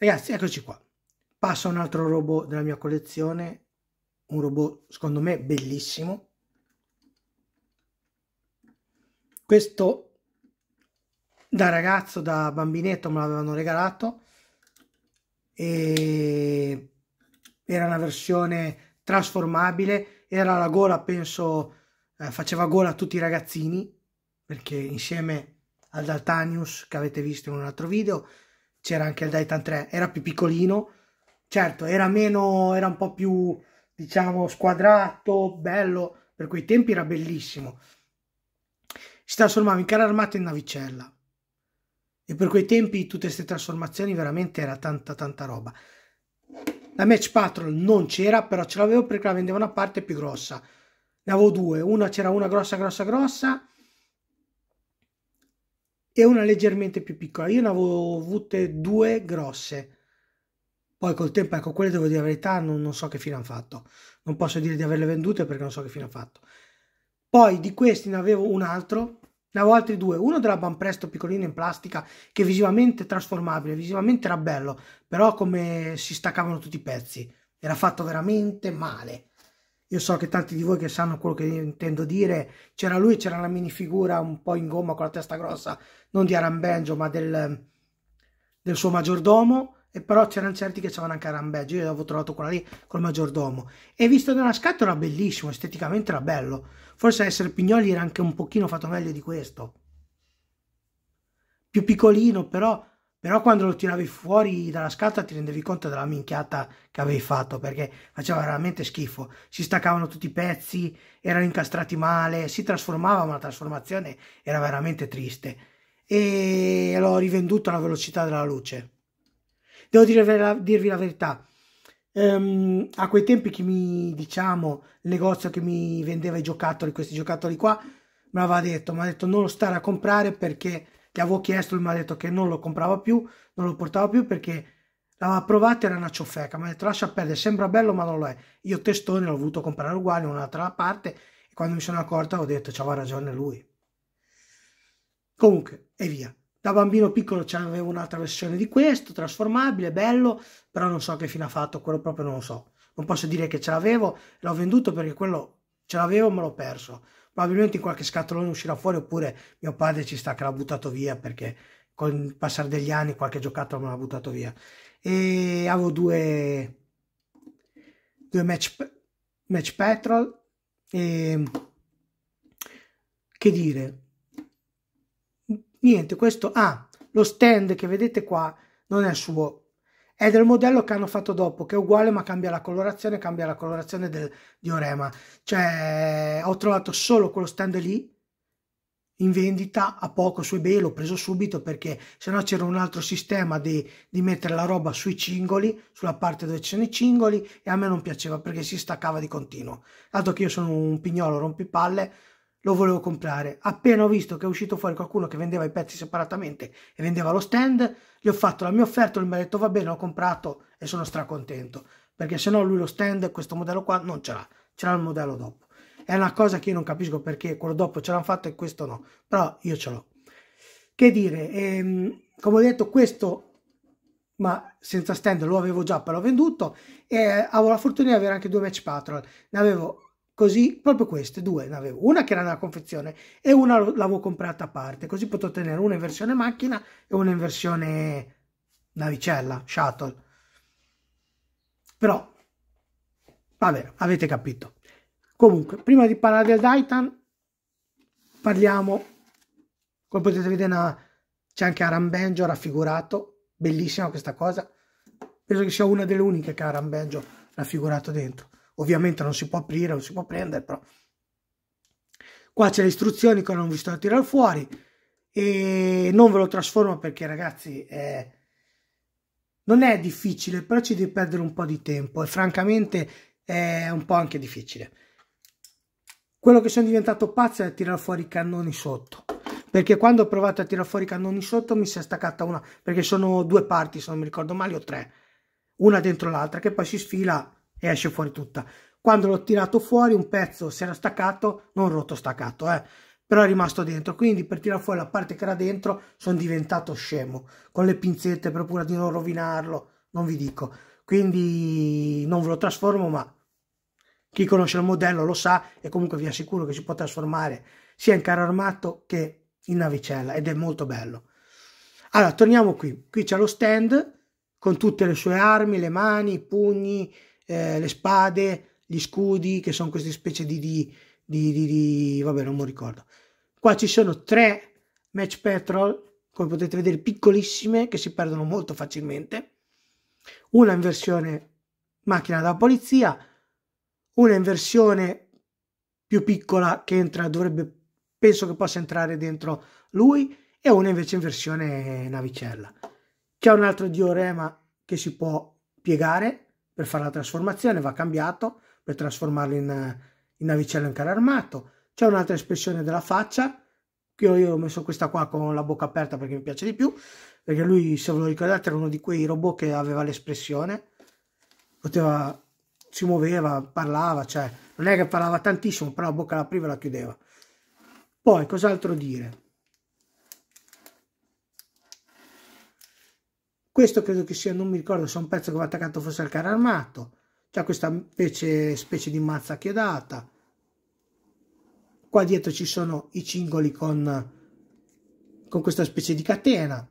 Ragazzi, eccoci qua. Passo a un altro robot della mia collezione, un robot secondo me bellissimo. Questo da ragazzo, da bambinetto me l'avevano regalato e era una versione trasformabile, era la gola, penso, eh, faceva gola a tutti i ragazzini perché insieme al Daltanius che avete visto in un altro video, c'era anche il Daitan 3, era più piccolino, certo era meno, era un po' più diciamo squadrato, bello, per quei tempi era bellissimo. Si trasformava in carro armato e in navicella. E per quei tempi tutte queste trasformazioni veramente era tanta tanta roba. La Match Patrol non c'era, però ce l'avevo perché la vendevo una parte più grossa. Ne avevo due, una c'era una grossa grossa grossa e una leggermente più piccola. Io ne avevo avute due grosse. Poi col tempo, ecco, quelle devo dire la verità, non, non so che fine hanno fatto. Non posso dire di averle vendute perché non so che fine hanno fatto. Poi di questi ne avevo un altro, ne avevo altri due. Uno della Banpresto piccolino in plastica, che visivamente trasformabile, visivamente era bello, però come si staccavano tutti i pezzi. Era fatto veramente male. Io so che tanti di voi che sanno quello che intendo dire, c'era lui, c'era la minifigura un po' in gomma con la testa grossa, non di Arambengio ma del, del suo maggiordomo, e però c'erano certi che c'erano anche Arambengio, io avevo trovato quella lì col maggiordomo. E visto da una scatola era bellissimo, esteticamente era bello, forse essere Pignoli era anche un pochino fatto meglio di questo. Più piccolino però però quando lo tiravi fuori dalla scatola ti rendevi conto della minchiata che avevi fatto perché faceva veramente schifo si staccavano tutti i pezzi erano incastrati male si trasformava ma la trasformazione era veramente triste e l'ho rivenduto alla velocità della luce devo dire, dirvi la verità um, a quei tempi che mi diciamo il negozio che mi vendeva i giocattoli questi giocattoli qua me l'aveva detto mi ha detto non lo stare a comprare perché gli avevo chiesto, lui mi ha detto che non lo comprava più, non lo portava più perché l'aveva provato era una ciofeca, mi ha detto lascia perdere, sembra bello ma non lo è. Io testone l'ho voluto comprare uguale in un'altra parte e quando mi sono accorta ho detto c'aveva ragione lui. Comunque, e via. Da bambino piccolo c'avevo un'altra versione di questo, trasformabile, bello, però non so che fine ha fatto, quello proprio non lo so. Non posso dire che ce l'avevo, l'ho venduto perché quello ce l'avevo ma l'ho perso probabilmente in qualche scatolone uscirà fuori oppure mio padre ci sta che l'ha buttato via perché con il passare degli anni qualche giocattolo me l'ha buttato via e avevo due due match, match petrol e che dire niente questo ah lo stand che vedete qua non è suo è del modello che hanno fatto dopo, che è uguale ma cambia la colorazione, cambia la colorazione del diorema. Cioè, ho trovato solo quello stand lì in vendita a poco su eBay, l'ho preso subito perché se no c'era un altro sistema di, di, mettere la roba sui cingoli, sulla parte dove ci sono i cingoli e a me non piaceva perché si staccava di continuo. Dato che io sono un pignolo rompipalle, lo volevo comprare. Appena ho visto che è uscito fuori qualcuno che vendeva i pezzi separatamente e vendeva lo stand, gli ho fatto la mia offerta, lui mi ha detto va bene, l'ho comprato e sono stracontento, perché se no lui lo stand, questo modello qua, non ce l'ha, ce l'ha il modello dopo. È una cosa che io non capisco perché quello dopo ce l'hanno fatto e questo no, però io ce l'ho. Che dire, ehm, come ho detto, questo ma senza stand lo avevo già però venduto e eh, avevo la fortuna di avere anche due match patrol ne avevo Così, proprio queste due ne avevo. Una che era nella confezione e una l'avevo comprata a parte. Così potevo tenere una in versione macchina e una in versione navicella, shuttle. Però, vabbè, avete capito. Comunque, prima di parlare del Titan, parliamo, come potete vedere, c'è anche Arambenjo raffigurato. Bellissima questa cosa. Penso che sia una delle uniche che ha Arambenjo raffigurato dentro. Ovviamente non si può aprire, non si può prendere, però. Qua c'è le istruzioni che non vi sto a tirare fuori e non ve lo trasformo perché ragazzi eh, non è difficile, però ci devi perdere un po' di tempo e francamente è un po' anche difficile. Quello che sono diventato pazzo è tirare fuori i cannoni sotto perché quando ho provato a tirare fuori i cannoni sotto mi si è staccata una, perché sono due parti se non mi ricordo male o tre, una dentro l'altra che poi si sfila e esce fuori tutta. Quando l'ho tirato fuori un pezzo si era staccato, non rotto staccato, eh, però è rimasto dentro. Quindi per tirare fuori la parte che era dentro sono diventato scemo, con le pinzette per paura di non rovinarlo, non vi dico. Quindi non ve lo trasformo, ma chi conosce il modello lo sa e comunque vi assicuro che si può trasformare sia in carro armato che in navicella ed è molto bello. Allora, torniamo qui. Qui c'è lo stand con tutte le sue armi, le mani, i pugni, eh, le spade, gli scudi, che sono queste specie di, di, di, di, di vabbè, non mi ricordo. Qua ci sono tre match petrol, come potete vedere, piccolissime, che si perdono molto facilmente. Una in versione macchina da polizia, una in versione più piccola che entra, dovrebbe, penso che possa entrare dentro lui, e una invece in versione navicella. C'è un altro diorema che si può piegare per fare la trasformazione, va cambiato per trasformarlo in, eh, in navicello in carro armato. C'è un'altra espressione della faccia, che io ho messo questa qua con la bocca aperta perché mi piace di più, perché lui, se ve lo ricordate, era uno di quei robot che aveva l'espressione, poteva, si muoveva, parlava, cioè non è che parlava tantissimo, però la bocca apriva e la chiudeva. Poi, cos'altro dire? Questo credo che sia, non mi ricordo se è un pezzo che va attaccato forse al carro armato. C'è questa specie, specie di mazza chiodata. Qua dietro ci sono i cingoli con, con questa specie di catena.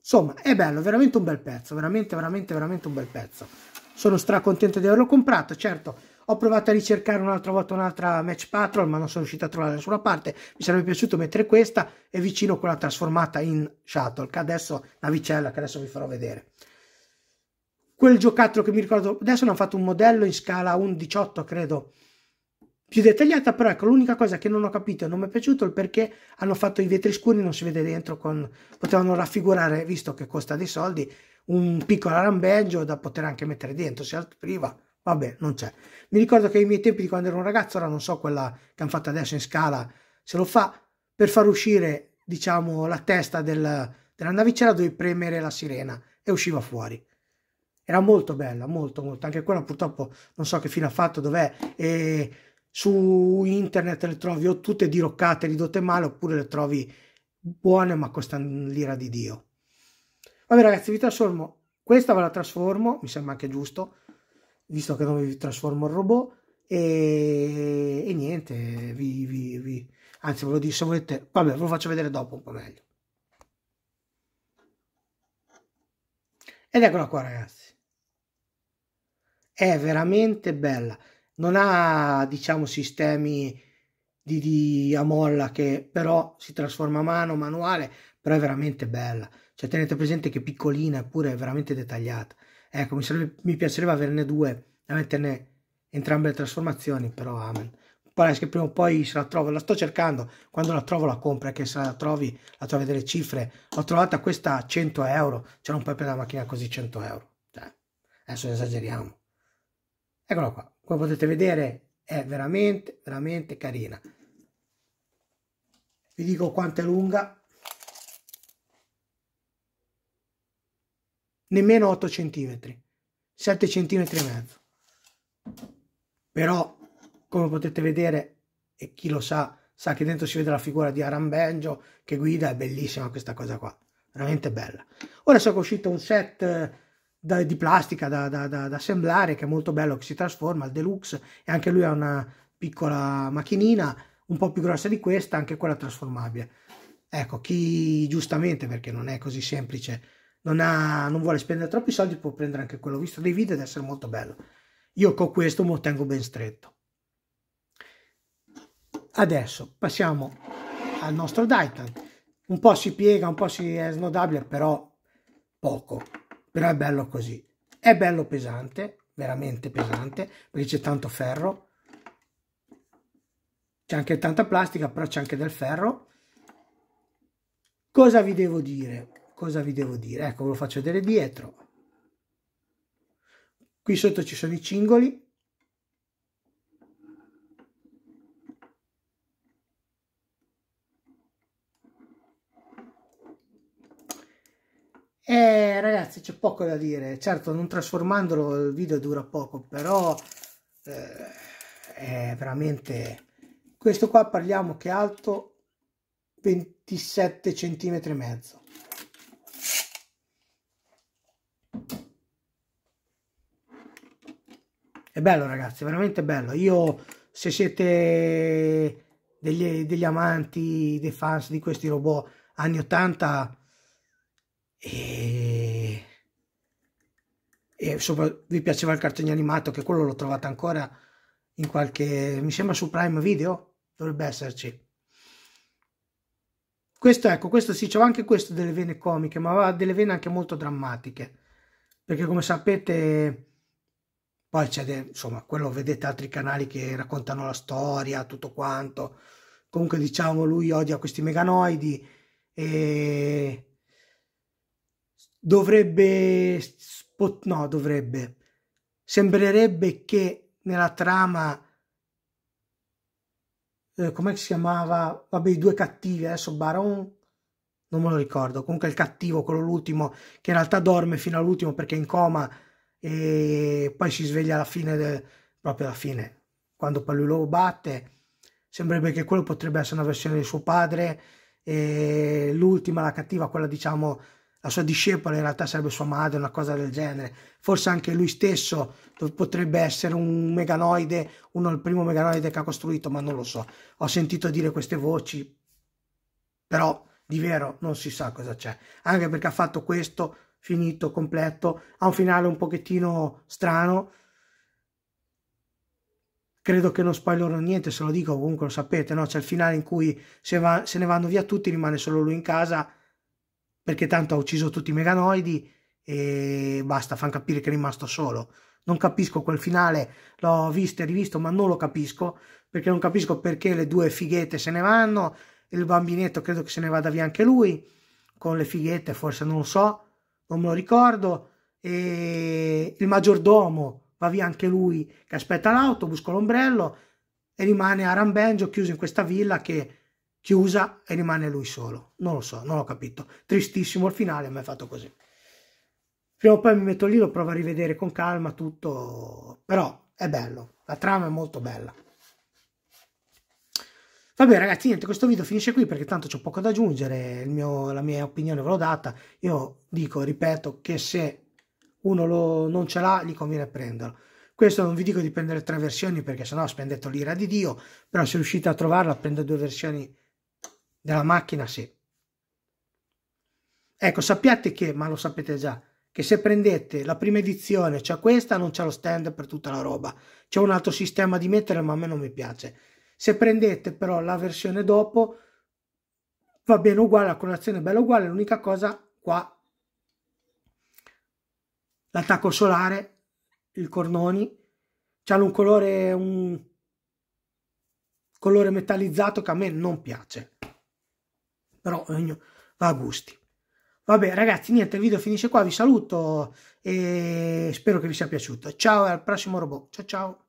Insomma, è bello, veramente un bel pezzo, veramente, veramente, veramente un bel pezzo. Sono stracontento di averlo comprato, certo ho provato a ricercare un'altra volta un'altra Match Patrol, ma non sono riuscito a trovare da nessuna parte. Mi sarebbe piaciuto mettere questa e vicino quella trasformata in Shuttle, che adesso, navicella, che adesso vi farò vedere. Quel giocattolo che mi ricordo, adesso ne hanno fatto un modello in scala 1.18, credo, più dettagliata, però ecco, l'unica cosa che non ho capito e non mi è piaciuto è il perché hanno fatto i vetri scuri, non si vede dentro, con... potevano raffigurare, visto che costa dei soldi, un piccolo arambeggio da poter anche mettere dentro, se altro priva Vabbè, non c'è. Mi ricordo che ai miei tempi di quando ero un ragazzo, ora non so quella che hanno fatto adesso in scala, se lo fa per far uscire, diciamo, la testa del, della navicella dovevi premere la sirena e usciva fuori. Era molto bella, molto, molto. Anche quella purtroppo non so che fine ha fatto, dov'è. E su internet le trovi o tutte diroccate, ridotte male, oppure le trovi buone ma costano l'ira di Dio. Vabbè ragazzi, vi trasformo. Questa ve la trasformo, mi sembra anche giusto visto che non vi trasformo il robot e, e niente vi, vi, vi, anzi ve lo dico se volete vabbè ve lo faccio vedere dopo un po' meglio ed eccola qua ragazzi è veramente bella non ha diciamo sistemi di, di a molla che però si trasforma a mano manuale però è veramente bella cioè tenete presente che piccolina eppure è veramente dettagliata Ecco, mi, sarebbe, mi piacerebbe averne due da metterne entrambe le trasformazioni, però amen. Pare che prima o poi se la trovo, la sto cercando, quando la trovo la compro, che se la trovi la trovi delle cifre. L'ho trovata questa a 100 euro, c'era un puoi prendere la macchina così 100 euro. Cioè, adesso esageriamo. Eccola qua, come potete vedere è veramente, veramente carina. Vi dico quanto è lunga, nemmeno 8 cm, 7 cm e mezzo. Però, come potete vedere, e chi lo sa, sa che dentro si vede la figura di Arambengio che guida, è bellissima questa cosa qua, veramente bella. Ora so che è uscito un set eh, da, di plastica da, da, da, da assemblare che è molto bello, che si trasforma, al deluxe, e anche lui ha una piccola macchinina un po' più grossa di questa, anche quella trasformabile. Ecco, chi giustamente, perché non è così semplice non, ha, non vuole spendere troppi soldi può prendere anche quello. visto dei video ed essere molto bello. Io con questo lo tengo ben stretto. Adesso passiamo al nostro Daitan. Un po' si piega, un po' si è snodabile, però poco. Però è bello così. È bello pesante, veramente pesante, perché c'è tanto ferro. C'è anche tanta plastica, però c'è anche del ferro. Cosa vi devo dire? cosa vi devo dire? Ecco, ve lo faccio vedere dietro. Qui sotto ci sono i cingoli. E eh, ragazzi c'è poco da dire, certo non trasformandolo il video dura poco, però eh, è veramente... Questo qua parliamo che è alto 27 cm e mezzo. È bello ragazzi, veramente bello. Io se siete degli, degli amanti, dei fans di questi robot anni 80 e, e sopra, vi piaceva il cartone animato, che quello l'ho trovato ancora in qualche, mi sembra su Prime Video, dovrebbe esserci. Questo ecco, questo sì, c'è anche questo delle vene comiche, ma aveva delle vene anche molto drammatiche, perché come sapete poi c'è, insomma, quello vedete altri canali che raccontano la storia, tutto quanto. Comunque, diciamo, lui odia questi meganoidi e dovrebbe, no, dovrebbe, sembrerebbe che nella trama eh, come si chiamava? Vabbè, i due cattivi adesso, Baron, non me lo ricordo. Comunque il cattivo, quello l'ultimo, che in realtà dorme fino all'ultimo perché è in coma e poi si sveglia alla fine, de, proprio alla fine, quando poi lui lo batte. Sembrerebbe che quello potrebbe essere una versione di suo padre e l'ultima, la cattiva, quella diciamo la sua discepola in realtà sarebbe sua madre, una cosa del genere. Forse anche lui stesso potrebbe essere un meganoide, uno il primo meganoide che ha costruito, ma non lo so. Ho sentito dire queste voci, però di vero non si sa cosa c'è. Anche perché ha fatto questo finito, completo, ha un finale un pochettino strano. Credo che non spoilerò niente, se lo dico comunque lo sapete, no? C'è il finale in cui se, va, se ne vanno via tutti, rimane solo lui in casa, perché tanto ha ucciso tutti i meganoidi e basta, fanno capire che è rimasto solo. Non capisco quel finale, l'ho visto e rivisto, ma non lo capisco, perché non capisco perché le due fighette se ne vanno, il bambinetto credo che se ne vada via anche lui, con le fighette forse non lo so, non me lo ricordo, e il maggiordomo va via anche lui che aspetta l'autobus con l'ombrello e rimane a Rambengio chiuso in questa villa che chiusa e rimane lui solo. Non lo so, non ho capito. Tristissimo il finale, ma è fatto così. Prima o poi mi metto lì, lo provo a rivedere con calma tutto, però è bello, la trama è molto bella. Vabbè ragazzi, niente, questo video finisce qui perché tanto c'ho poco da aggiungere, mio, la mia opinione ve l'ho data. Io dico, ripeto, che se uno lo, non ce l'ha, gli conviene prenderlo. Questo non vi dico di prendere tre versioni perché sennò spendete l'ira di Dio, però se riuscite a trovarla, prendo due versioni della macchina, sì. Ecco, sappiate che, ma lo sapete già, che se prendete la prima edizione, cioè questa, non c'è lo stand per tutta la roba. C'è un altro sistema di mettere, ma a me non mi piace se prendete però la versione dopo, va bene uguale, la colorazione è bella uguale, l'unica cosa qua l'attacco solare, il cornoni, hanno un colore, un colore metallizzato che a me non piace, però eh, va a gusti. Vabbè ragazzi, niente, il video finisce qua, vi saluto e spero che vi sia piaciuto. Ciao e al prossimo robot, ciao ciao!